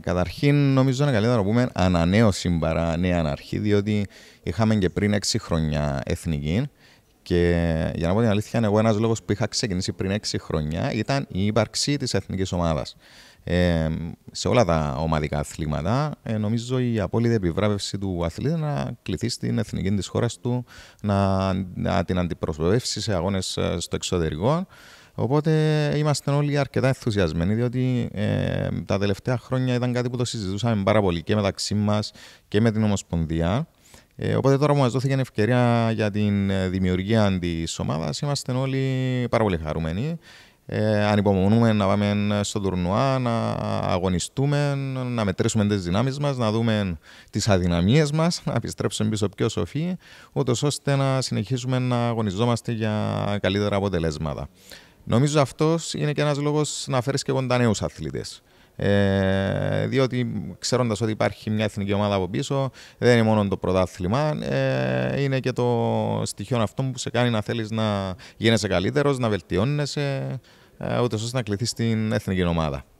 Καταρχήν, νομίζω είναι καλύτερα να πούμε ανανέωση παρά νέα αναρχή, διότι είχαμε και πριν 6 χρόνια εθνική. Και για να πω την αλήθεια, εγώ ένας λόγος που είχα ξεκινήσει πριν 6 χρόνια ήταν η ύπαρξη της εθνικής ομάδας. Ε, σε όλα τα ομαδικά αθλήματα, ε, νομίζω η απόλυτη επιβράβευση του αθλήτη να κληθεί στην εθνική της χώρας του, να, να την αντιπροσωπεύσει σε αγώνες ε, στο εξωτερικό. Οπότε είμαστε όλοι αρκετά ενθουσιασμένοι, διότι ε, τα τελευταία χρόνια ήταν κάτι που το συζητούσαμε πάρα πολύ και μεταξύ μας και με την Ομοσπονδία. Ε, οπότε τώρα που μας δόθηκε ευκαιρία για τη ε, δημιουργία της ομάδας, είμαστε όλοι πάρα πολύ χαρούμενοι. Ε, ανυπομονούμε να πάμε στο τουρνουά, να αγωνιστούμε, να μετρήσουμε τις δυνάμεις μας, να δούμε τις αδυναμίες μας, να επιστρέψουμε πίσω πιο σοφοί, ούτως ώστε να συνεχίσουμε να αγωνιζόμαστε για καλύτερα αποτελέσματα. Νομίζω αυτός είναι και ένας λόγος να φέρεις και κοντά νέους αθλητές. Ε, διότι ξέροντας ότι υπάρχει μια εθνική ομάδα από πίσω, δεν είναι μόνο το πρωτάθλημα, ε, είναι και το στοιχείο αυτό που σε κάνει να θέλεις να γίνεσαι καλύτερος, να βελτιώνεσαι, ε, ούτως ώστε να κληθείς στην εθνική ομάδα.